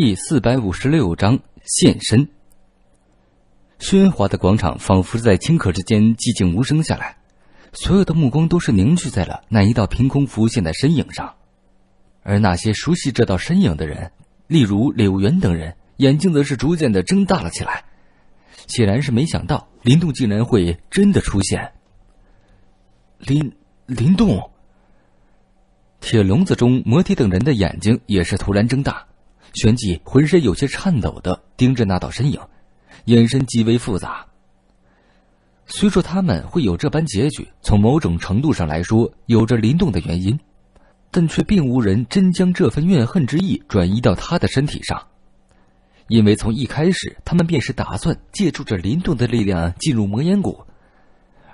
第四百五十六章现身。喧哗的广场仿佛在顷刻之间寂静无声下来，所有的目光都是凝聚在了那一道凭空浮现的身影上，而那些熟悉这道身影的人，例如柳元等人，眼睛则是逐渐的睁大了起来，显然是没想到林动竟然会真的出现。林林动，铁笼子中魔体等人的眼睛也是突然睁大。旋即，浑身有些颤抖的盯着那道身影，眼神极为复杂。虽说他们会有这般结局，从某种程度上来说，有着灵动的原因，但却并无人真将这份怨恨之意转移到他的身体上，因为从一开始，他们便是打算借助着灵动的力量进入魔烟谷，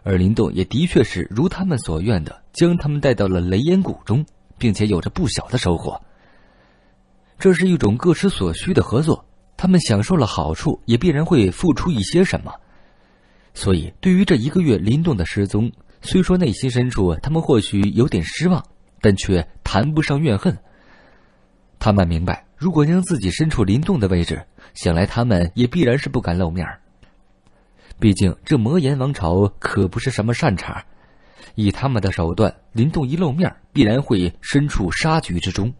而灵动也的确是如他们所愿的，将他们带到了雷烟谷中，并且有着不小的收获。这是一种各取所需的合作，他们享受了好处，也必然会付出一些什么。所以，对于这一个月林动的失踪，虽说内心深处他们或许有点失望，但却谈不上怨恨。他们明白，如果将自己身处林动的位置，想来他们也必然是不敢露面。毕竟，这魔岩王朝可不是什么善茬，以他们的手段，林动一露面，必然会身处杀局之中。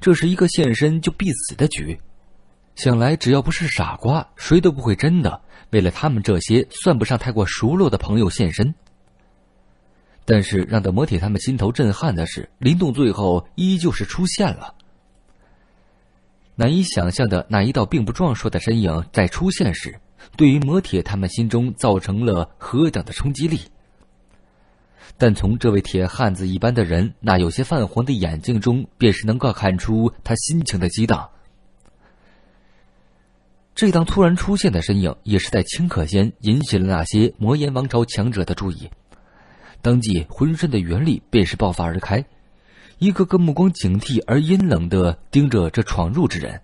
这是一个现身就必死的局，想来只要不是傻瓜，谁都不会真的为了他们这些算不上太过熟络的朋友现身。但是让得魔铁他们心头震撼的是，林动最后依旧是出现了。难以想象的那一道并不壮硕的身影在出现时，对于魔铁他们心中造成了何等的冲击力。但从这位铁汉子一般的人那有些泛黄的眼睛中，便是能够看出他心情的激荡。这当突然出现的身影，也是在顷刻间引起了那些魔炎王朝强者的注意，当即浑身的元力便是爆发而开，一个个目光警惕而阴冷的盯着这闯入之人。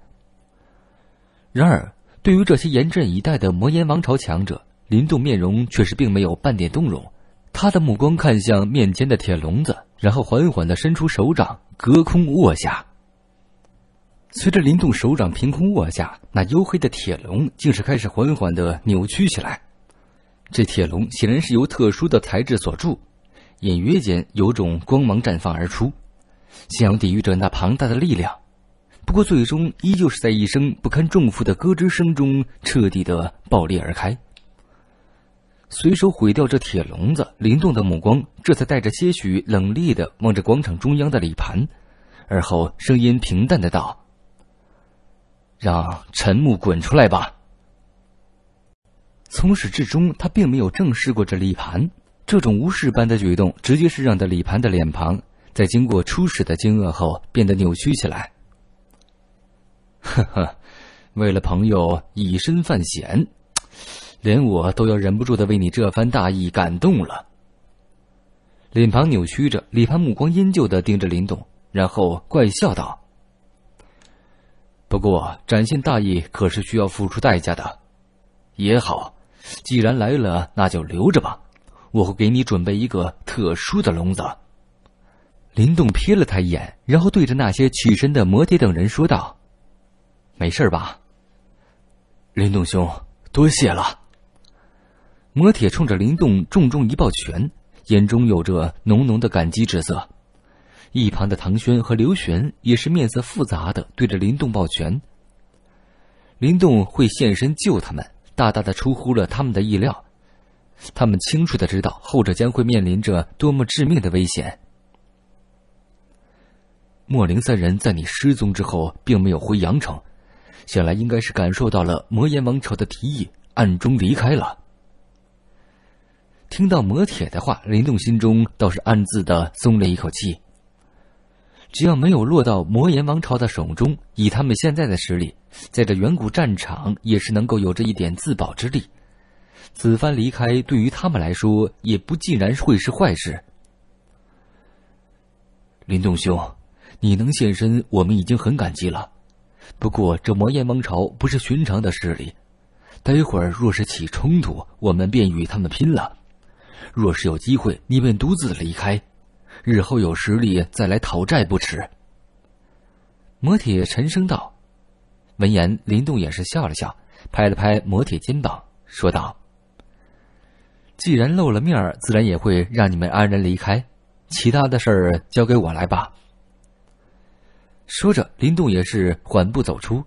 然而，对于这些严阵以待的魔岩王朝强者，林动面容却是并没有半点动容。他的目光看向面前的铁笼子，然后缓缓的伸出手掌，隔空握下。随着林动手掌凭空握下，那黝黑的铁笼竟是开始缓缓的扭曲起来。这铁笼显然是由特殊的材质所铸，隐约间有种光芒绽放而出，想要抵御着那庞大的力量，不过最终依旧是在一声不堪重负的咯吱声中彻底的爆裂而开。随手毁掉这铁笼子，林动的目光这才带着些许冷厉的望着广场中央的李盘，而后声音平淡的道：“让陈木滚出来吧。”从始至终，他并没有正视过这李盘，这种无视般的举动，直接是让的李盘的脸庞在经过初始的惊愕后变得扭曲起来。呵呵，为了朋友，以身犯险。连我都要忍不住的为你这番大义感动了。脸庞扭曲着，李攀目光阴旧的盯着林动，然后怪笑道：“不过展现大义可是需要付出代价的，也好，既然来了，那就留着吧。我会给你准备一个特殊的笼子。”林动瞥了他一眼，然后对着那些起身的摩铁等人说道：“没事吧？”林动兄，多谢了。魔铁冲着林动重重一抱拳，眼中有着浓浓的感激之色。一旁的唐轩和刘璇也是面色复杂的对着林动抱拳。林动会现身救他们，大大的出乎了他们的意料。他们清楚的知道，后者将会面临着多么致命的危险。莫林三人在你失踪之后，并没有回阳城，想来应该是感受到了魔炎王朝的提议，暗中离开了。听到魔铁的话，林动心中倒是暗自的松了一口气。只要没有落到魔炎王朝的手中，以他们现在的实力，在这远古战场也是能够有着一点自保之力。此番离开，对于他们来说，也不尽然会是坏事。林动兄，你能现身，我们已经很感激了。不过，这魔炎王朝不是寻常的势力，待会儿若是起冲突，我们便与他们拼了。若是有机会，你便独自离开，日后有实力再来讨债不迟。”魔铁沉声道。闻言，林动也是笑了笑，拍了拍魔铁肩膀，说道：“既然露了面，自然也会让你们安然离开，其他的事儿交给我来吧。”说着，林动也是缓步走出，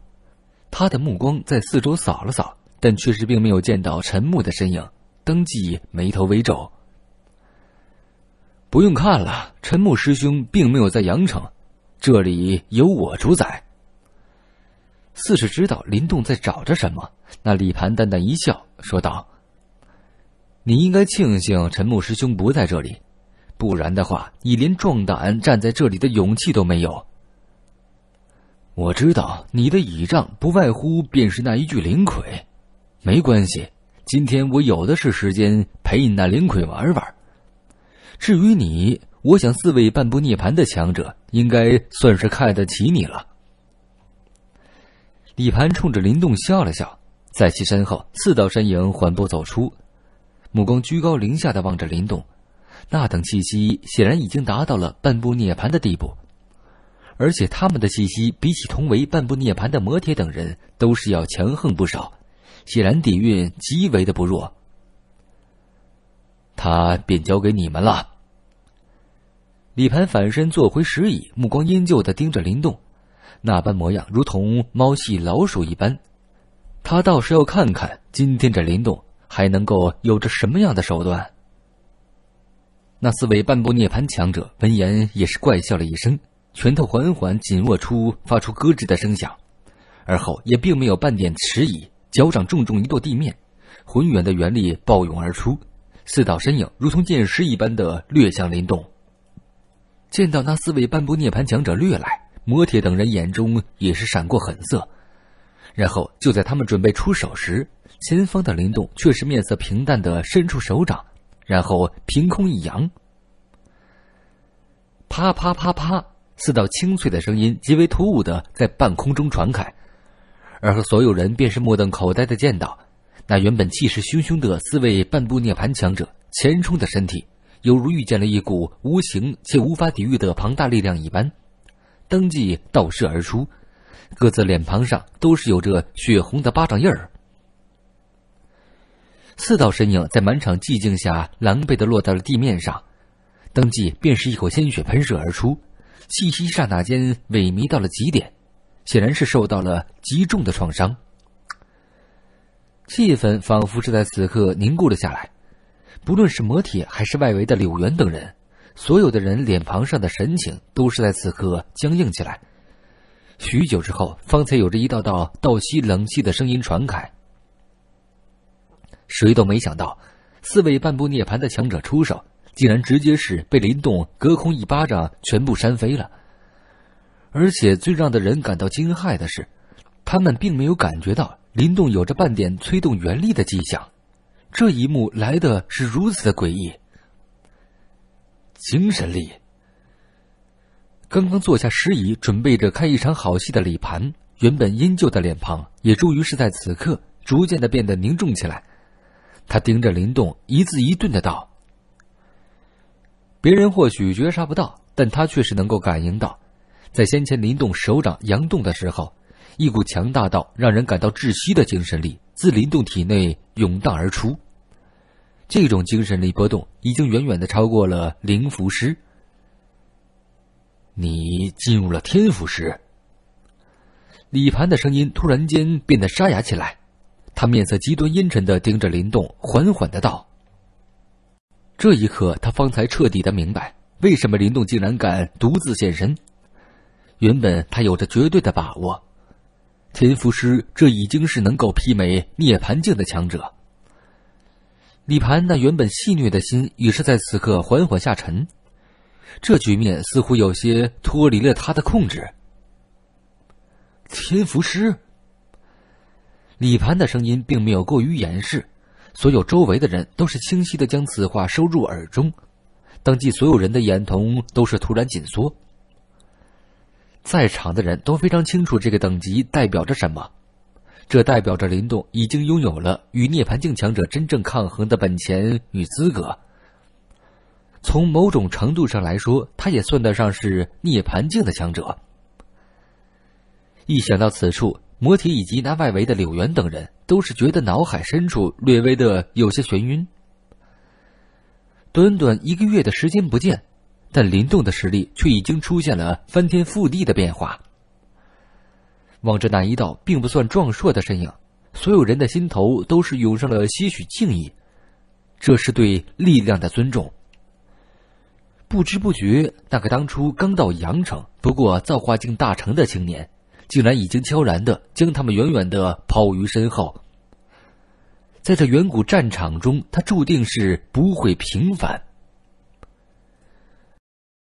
他的目光在四周扫了扫，但确实并没有见到陈木的身影。登记眉头微皱。不用看了，陈木师兄并没有在阳城，这里由我主宰。似是知道林动在找着什么，那李盘淡淡一笑，说道：“你应该庆幸陈木师兄不在这里，不然的话，你连壮胆站在这里的勇气都没有。我知道你的倚仗不外乎便是那一具灵魁，没关系。”今天我有的是时间陪你那灵魁玩玩。至于你，我想四位半步涅槃的强者应该算是看得起你了。李盘冲着林动笑了笑，在其身后，四道身影缓步走出，目光居高临下的望着林动，那等气息显然已经达到了半步涅槃的地步，而且他们的气息比起同为半步涅槃的魔铁等人，都是要强横不少。显然底蕴极为的不弱，他便交给你们了。李盘反身坐回石椅，目光阴旧的盯着林动，那般模样如同猫戏老鼠一般。他倒是要看看今天这林动还能够有着什么样的手段。那四位半步涅槃强者闻言也是怪笑了一声，拳头缓缓紧握出，发出咯吱的声响，而后也并没有半点迟疑。脚掌重重一跺地面，浑圆的元力暴涌而出，四道身影如同箭矢一般的掠向林动。见到那四位半步涅槃强者掠来，魔铁等人眼中也是闪过狠色。然后就在他们准备出手时，前方的林动却是面色平淡的伸出手掌，然后凭空一扬。啪啪啪啪，四道清脆的声音极为突兀的在半空中传开。而和所有人便是目瞪口呆的见到，那原本气势汹汹的四位半步涅槃强者前冲的身体，犹如遇见了一股无形且无法抵御的庞大力量一般，当即倒射而出，各自脸庞上都是有着血红的巴掌印儿。四道身影在满场寂静下狼狈的落在了地面上，登记便是一口鲜血喷射而出，气息刹那间萎靡到了极点。显然是受到了极重的创伤，气氛仿佛是在此刻凝固了下来。不论是魔铁，还是外围的柳元等人，所有的人脸庞上的神情都是在此刻僵硬起来。许久之后，方才有着一道道倒吸冷气的声音传开。谁都没想到，四位半步涅槃的强者出手，竟然直接是被林动隔空一巴掌全部扇飞了。而且最让的人感到惊骇的是，他们并没有感觉到林动有着半点催动元力的迹象。这一幕来的是如此的诡异。精神力。刚刚坐下时宜，准备着看一场好戏的李盘，原本阴旧的脸庞也终于是在此刻逐渐的变得凝重起来。他盯着林动，一字一顿的道：“别人或许觉察不到，但他却是能够感应到。”在先前林动手掌扬动的时候，一股强大到让人感到窒息的精神力自林动体内涌荡而出。这种精神力波动已经远远的超过了灵符师。你进入了天符师。李盘的声音突然间变得沙哑起来，他面色极端阴沉的盯着林动，缓缓的道：“这一刻，他方才彻底的明白，为什么林动竟然敢独自现身。”原本他有着绝对的把握，天符师，这已经是能够媲美涅槃境的强者。李盘那原本戏谑的心，也是在此刻缓缓下沉。这局面似乎有些脱离了他的控制。天符师，李盘的声音并没有过于掩饰，所有周围的人都是清晰的将此话收入耳中，当即所有人的眼瞳都是突然紧缩。在场的人都非常清楚这个等级代表着什么，这代表着林动已经拥有了与涅槃境强者真正抗衡的本钱与资格。从某种程度上来说，他也算得上是涅槃境的强者。一想到此处，魔体以及那外围的柳元等人都是觉得脑海深处略微的有些眩晕。短短一个月的时间不见。但林动的实力却已经出现了翻天覆地的变化。望着那一道并不算壮硕的身影，所有人的心头都是涌上了些许敬意，这是对力量的尊重。不知不觉，那个当初刚到阳城、不过造化境大成的青年，竟然已经悄然的将他们远远的抛于身后。在这远古战场中，他注定是不会平凡。